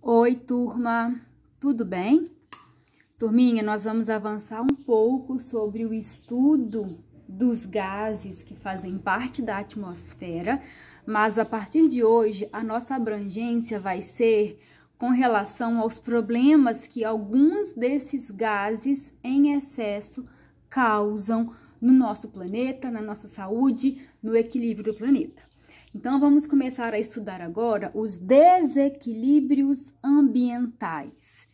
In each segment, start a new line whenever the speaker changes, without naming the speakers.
Oi, turma, tudo bem? Turminha, nós vamos avançar um pouco sobre o estudo dos gases que fazem parte da atmosfera, mas a partir de hoje a nossa abrangência vai ser com relação aos problemas que alguns desses gases em excesso causam no nosso planeta, na nossa saúde, no equilíbrio do planeta. Então, vamos começar a estudar agora os desequilíbrios ambientais.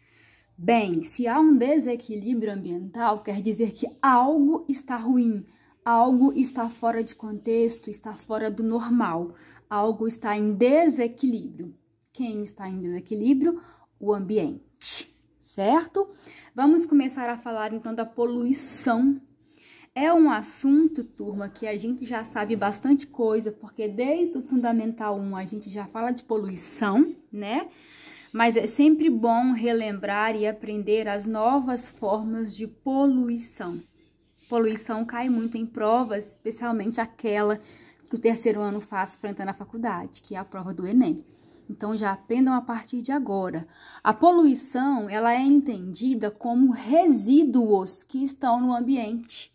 Bem, se há um desequilíbrio ambiental, quer dizer que algo está ruim, algo está fora de contexto, está fora do normal, algo está em desequilíbrio. Quem está em desequilíbrio? O ambiente, certo? Vamos começar a falar então da poluição é um assunto, turma, que a gente já sabe bastante coisa, porque desde o Fundamental 1 a gente já fala de poluição, né? Mas é sempre bom relembrar e aprender as novas formas de poluição. Poluição cai muito em provas, especialmente aquela que o terceiro ano faz para entrar na faculdade, que é a prova do Enem. Então já aprendam a partir de agora. A poluição, ela é entendida como resíduos que estão no ambiente.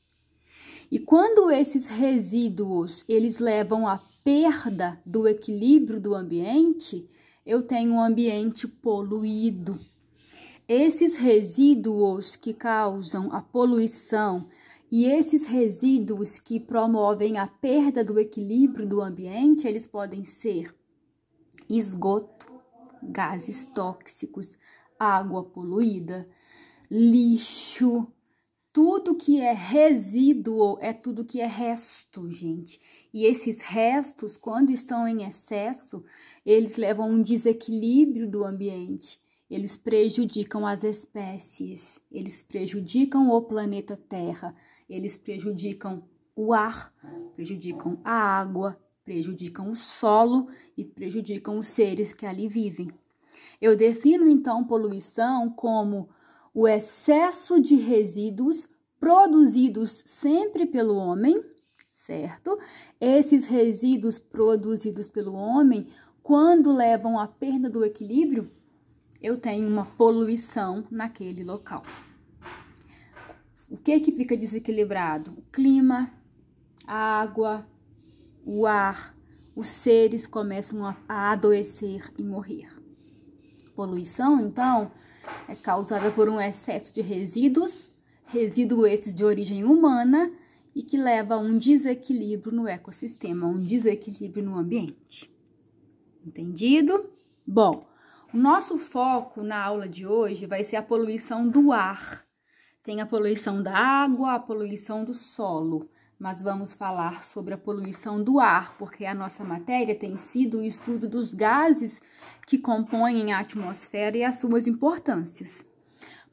E quando esses resíduos eles levam à perda do equilíbrio do ambiente, eu tenho um ambiente poluído. Esses resíduos que causam a poluição e esses resíduos que promovem a perda do equilíbrio do ambiente, eles podem ser esgoto, gases tóxicos, água poluída, lixo, tudo que é resíduo é tudo que é resto, gente. E esses restos, quando estão em excesso, eles levam um desequilíbrio do ambiente. Eles prejudicam as espécies, eles prejudicam o planeta Terra, eles prejudicam o ar, prejudicam a água, prejudicam o solo e prejudicam os seres que ali vivem. Eu defino então poluição como o excesso de resíduos produzidos sempre pelo homem, certo? Esses resíduos produzidos pelo homem, quando levam à perda do equilíbrio, eu tenho uma poluição naquele local. O que que fica desequilibrado? O clima, a água, o ar, os seres começam a adoecer e morrer. Poluição, então, é causada por um excesso de resíduos, resíduos esses de origem humana e que leva a um desequilíbrio no ecossistema, um desequilíbrio no ambiente. Entendido? Bom, o nosso foco na aula de hoje vai ser a poluição do ar. Tem a poluição da água, a poluição do solo mas vamos falar sobre a poluição do ar, porque a nossa matéria tem sido o estudo dos gases que compõem a atmosfera e as suas importâncias.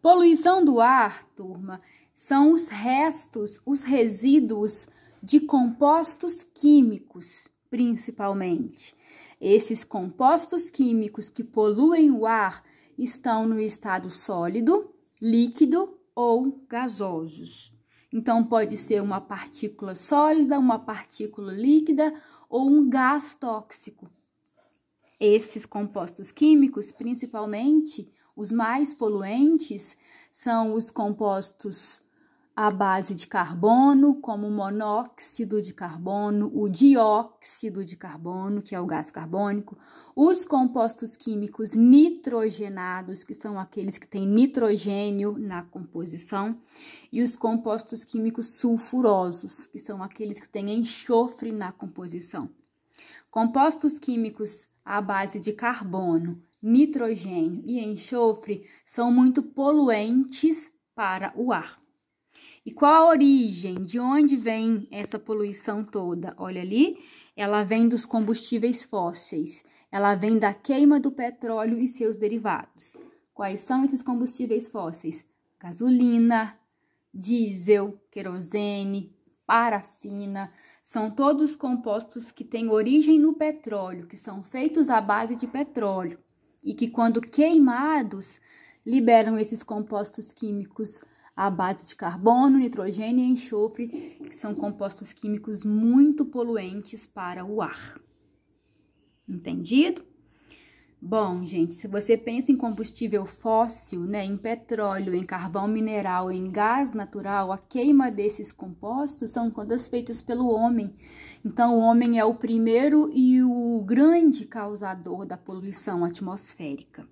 Poluição do ar, turma, são os restos, os resíduos de compostos químicos, principalmente. Esses compostos químicos que poluem o ar estão no estado sólido, líquido ou gasosos. Então, pode ser uma partícula sólida, uma partícula líquida ou um gás tóxico. Esses compostos químicos, principalmente os mais poluentes, são os compostos à base de carbono, como o monóxido de carbono, o dióxido de carbono, que é o gás carbônico, os compostos químicos nitrogenados, que são aqueles que têm nitrogênio na composição, e os compostos químicos sulfurosos, que são aqueles que têm enxofre na composição. Compostos químicos à base de carbono, nitrogênio e enxofre são muito poluentes para o ar. E qual a origem? De onde vem essa poluição toda? Olha ali, ela vem dos combustíveis fósseis, ela vem da queima do petróleo e seus derivados. Quais são esses combustíveis fósseis? Gasolina, diesel, querosene, parafina, são todos compostos que têm origem no petróleo, que são feitos à base de petróleo e que, quando queimados, liberam esses compostos químicos à base de carbono, nitrogênio e enxofre, que são compostos químicos muito poluentes para o ar. Entendido? Bom, gente, se você pensa em combustível fóssil, né, em petróleo, em carvão mineral, em gás natural, a queima desses compostos são todas feitas pelo homem. Então, o homem é o primeiro e o grande causador da poluição atmosférica.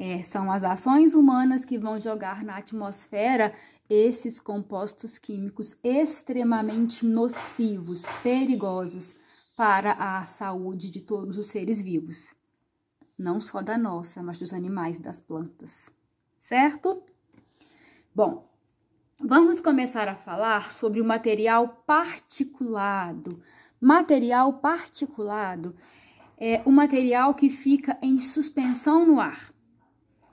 É, são as ações humanas que vão jogar na atmosfera esses compostos químicos extremamente nocivos, perigosos para a saúde de todos os seres vivos. Não só da nossa, mas dos animais e das plantas. Certo? Bom, vamos começar a falar sobre o material particulado. Material particulado é o material que fica em suspensão no ar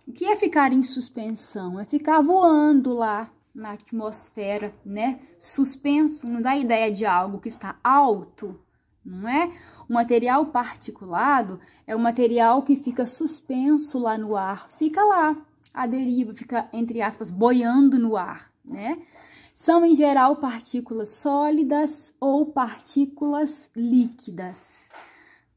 o que é ficar em suspensão? É ficar voando lá na atmosfera, né? Suspenso, não dá ideia de algo que está alto, não é? O material particulado é o material que fica suspenso lá no ar, fica lá, a deriva, fica, entre aspas, boiando no ar, né? São, em geral, partículas sólidas ou partículas líquidas.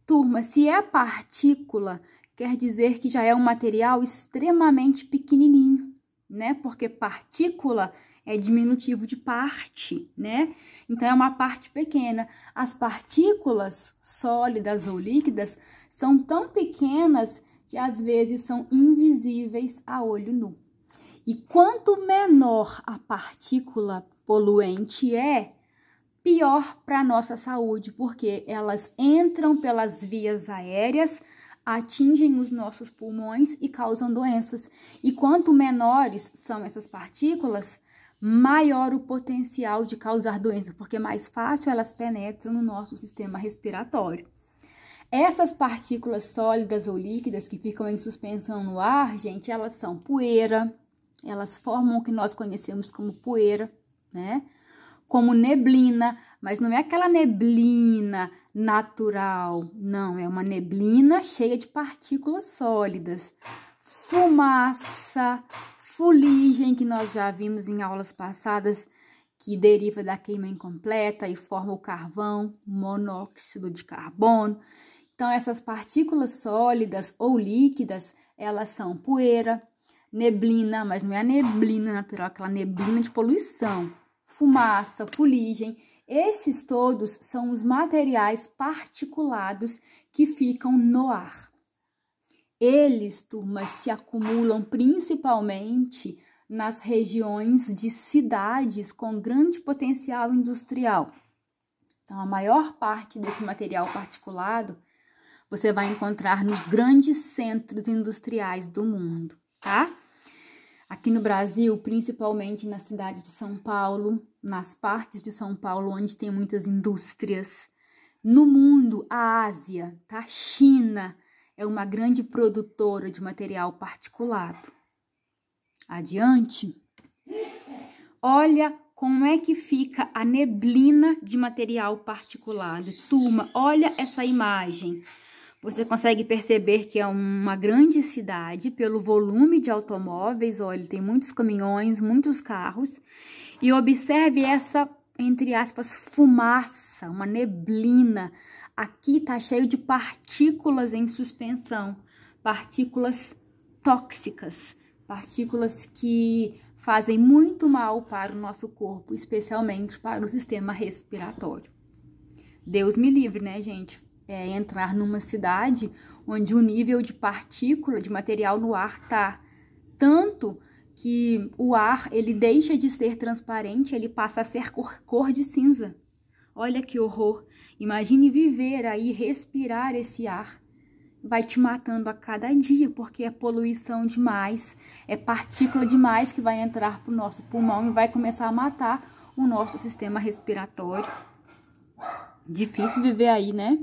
Turma, se é partícula quer dizer que já é um material extremamente pequenininho, né? Porque partícula é diminutivo de parte, né? Então é uma parte pequena. As partículas sólidas ou líquidas são tão pequenas que às vezes são invisíveis a olho nu. E quanto menor a partícula poluente é, pior para a nossa saúde, porque elas entram pelas vias aéreas atingem os nossos pulmões e causam doenças. E quanto menores são essas partículas, maior o potencial de causar doenças, porque mais fácil elas penetram no nosso sistema respiratório. Essas partículas sólidas ou líquidas que ficam em suspensão no ar, gente, elas são poeira, elas formam o que nós conhecemos como poeira, né? Como neblina, mas não é aquela neblina natural, não, é uma neblina cheia de partículas sólidas, fumaça, fuligem, que nós já vimos em aulas passadas, que deriva da queima incompleta e forma o carvão, monóxido de carbono. Então, essas partículas sólidas ou líquidas, elas são poeira, neblina, mas não é a neblina natural, é aquela neblina de poluição, fumaça, fuligem, esses todos são os materiais particulados que ficam no ar. Eles, turma, se acumulam principalmente nas regiões de cidades com grande potencial industrial. Então, a maior parte desse material particulado você vai encontrar nos grandes centros industriais do mundo, tá? Aqui no Brasil, principalmente na cidade de São Paulo, nas partes de São Paulo onde tem muitas indústrias. No mundo, a Ásia, tá? a China é uma grande produtora de material particulado. Adiante. Olha como é que fica a neblina de material particulado. Turma, olha essa imagem. Você consegue perceber que é uma grande cidade pelo volume de automóveis. Olha, tem muitos caminhões, muitos carros. E observe essa, entre aspas, fumaça, uma neblina. Aqui está cheio de partículas em suspensão, partículas tóxicas, partículas que fazem muito mal para o nosso corpo, especialmente para o sistema respiratório. Deus me livre, né, gente? é, entrar numa cidade onde o nível de partícula, de material no ar está tanto que o ar ele deixa de ser transparente, ele passa a ser cor, cor de cinza. Olha que horror! Imagine viver aí, respirar esse ar. Vai te matando a cada dia, porque é poluição demais, é partícula demais que vai entrar para o nosso pulmão e vai começar a matar o nosso sistema respiratório. Difícil viver aí, né?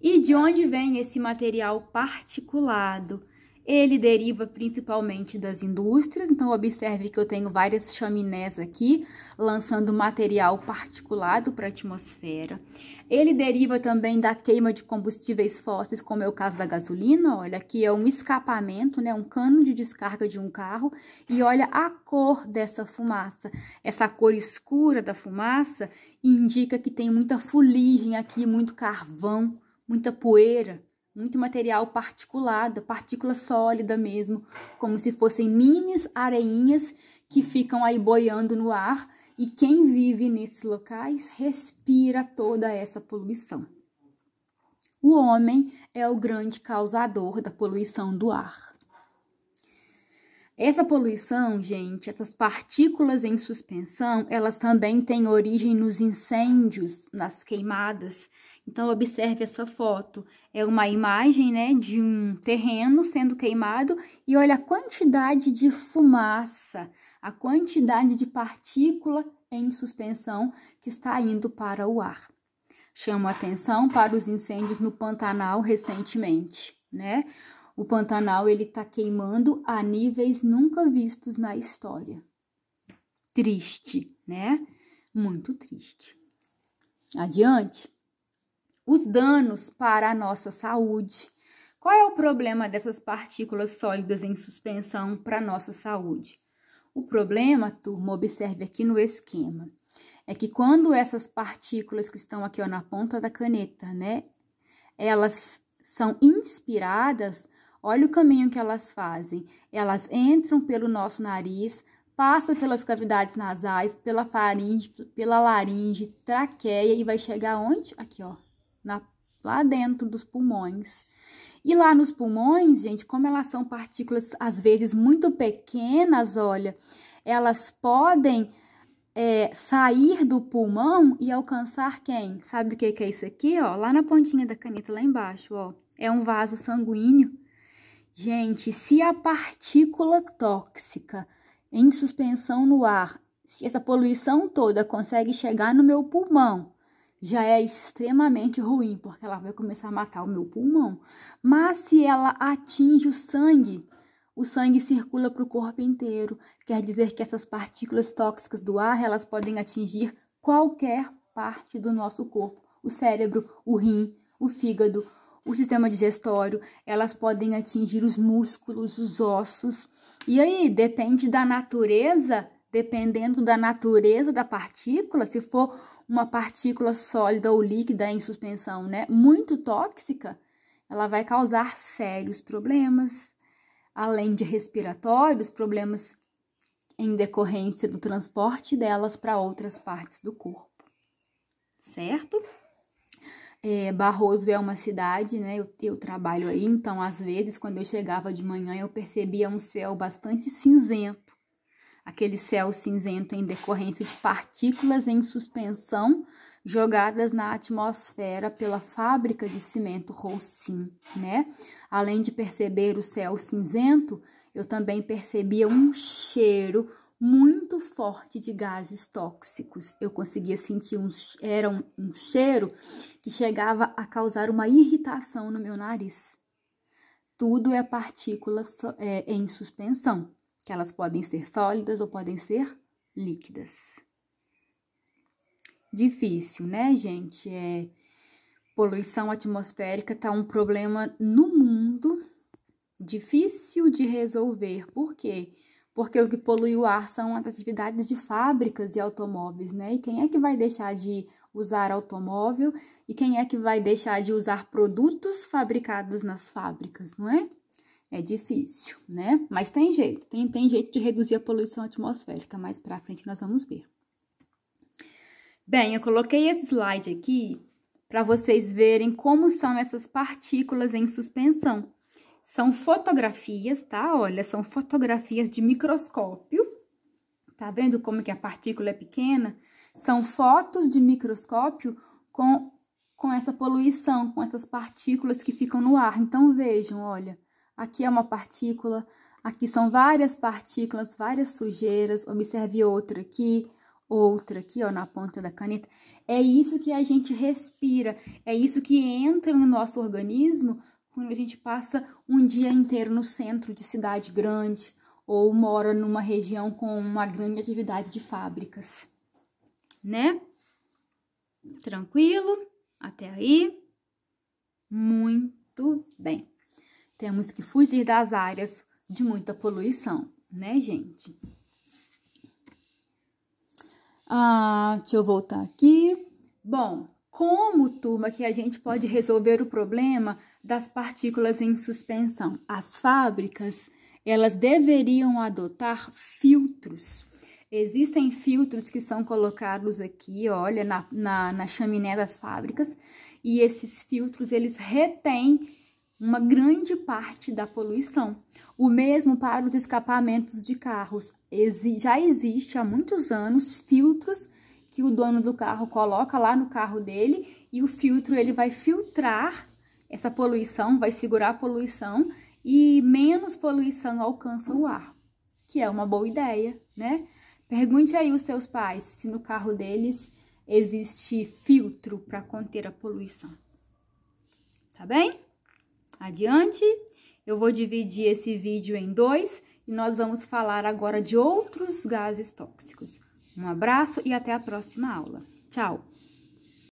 E de onde vem esse material particulado? Ele deriva principalmente das indústrias, então observe que eu tenho várias chaminés aqui lançando material particulado para a atmosfera. Ele deriva também da queima de combustíveis fósseis, como é o caso da gasolina, olha, aqui é um escapamento, né, um cano de descarga de um carro, e olha a cor dessa fumaça. Essa cor escura da fumaça indica que tem muita fuligem aqui, muito carvão muita poeira, muito material particulado, partícula sólida mesmo, como se fossem minis areinhas que ficam aí boiando no ar, e quem vive nesses locais respira toda essa poluição. O homem é o grande causador da poluição do ar. Essa poluição, gente, essas partículas em suspensão, elas também têm origem nos incêndios, nas queimadas então, observe essa foto. É uma imagem né, de um terreno sendo queimado e olha a quantidade de fumaça, a quantidade de partícula em suspensão que está indo para o ar. Chamo atenção para os incêndios no Pantanal recentemente, né? O Pantanal ele está queimando a níveis nunca vistos na história. Triste, né? Muito triste. Adiante os danos para a nossa saúde. Qual é o problema dessas partículas sólidas em suspensão para a nossa saúde? O problema, turma, observe aqui no esquema, é que quando essas partículas que estão aqui ó, na ponta da caneta, né, elas são inspiradas, olha o caminho que elas fazem. Elas entram pelo nosso nariz, passam pelas cavidades nasais, pela faringe, pela laringe, traqueia e vai chegar onde? Aqui, ó, na, lá dentro dos pulmões. E lá nos pulmões, gente, como elas são partículas às vezes muito pequenas, olha, elas podem é, sair do pulmão e alcançar quem? Sabe o que, que é isso aqui? Ó, lá na pontinha da caneta, lá embaixo, ó, é um vaso sanguíneo. Gente, se a partícula tóxica em suspensão no ar, se essa poluição toda consegue chegar no meu pulmão já é extremamente ruim, porque ela vai começar a matar o meu pulmão. Mas se ela atinge o sangue, o sangue circula para o corpo inteiro. Quer dizer que essas partículas tóxicas do ar, elas podem atingir qualquer parte do nosso corpo. O cérebro, o rim, o fígado, o sistema digestório, elas podem atingir os músculos, os ossos. E aí, depende da natureza, dependendo da natureza da partícula, se for uma partícula sólida ou líquida em suspensão, né, muito tóxica, ela vai causar sérios problemas, além de respiratórios, problemas em decorrência do transporte delas para outras partes do corpo, certo? É, Barroso é uma cidade, né? Eu, eu, trabalho aí, então às vezes quando eu chegava de manhã eu percebia um céu bastante cinzento aquele céu cinzento em decorrência de partículas em suspensão jogadas na atmosfera pela fábrica de cimento Roussin, né? Além de perceber o céu cinzento, eu também percebia um cheiro muito forte de gases tóxicos. Eu conseguia sentir um era um, um cheiro que chegava a causar uma irritação no meu nariz. Tudo é partículas é, em suspensão. Elas podem ser sólidas ou podem ser líquidas. Difícil, né, gente? É, poluição atmosférica está um problema no mundo difícil de resolver. Por quê? Porque o que polui o ar são as atividades de fábricas e automóveis, né? E quem é que vai deixar de usar automóvel e quem é que vai deixar de usar produtos fabricados nas fábricas, não é? é difícil, né? Mas tem jeito, tem, tem jeito de reduzir a poluição atmosférica, mais pra frente nós vamos ver. Bem, eu coloquei esse slide aqui para vocês verem como são essas partículas em suspensão. São fotografias, tá? Olha, são fotografias de microscópio. Tá vendo como que a partícula é pequena? São fotos de microscópio com, com essa poluição, com essas partículas que ficam no ar. Então, vejam, olha, aqui é uma partícula, aqui são várias partículas, várias sujeiras, observe outra aqui, outra aqui, ó, na ponta da caneta. É isso que a gente respira, é isso que entra no nosso organismo quando a gente passa um dia inteiro no centro de cidade grande ou mora numa região com uma grande atividade de fábricas, né? Tranquilo? Até aí? Muito bem. Temos que fugir das áreas de muita poluição, né, gente? Ah, deixa eu voltar aqui. Bom, como, turma, que a gente pode resolver o problema das partículas em suspensão? As fábricas, elas deveriam adotar filtros. Existem filtros que são colocados aqui, olha, na, na, na chaminé das fábricas, e esses filtros, eles retêm uma grande parte da poluição. O mesmo para os escapamentos de carros. Já existe há muitos anos filtros que o dono do carro coloca lá no carro dele e o filtro ele vai filtrar essa poluição, vai segurar a poluição e menos poluição alcança o ar, que é uma boa ideia, né? Pergunte aí os seus pais se no carro deles existe filtro para conter a poluição. Tá bem? Adiante, eu vou dividir esse vídeo em dois e nós vamos falar agora de outros gases tóxicos. Um abraço e até a próxima aula. Tchau!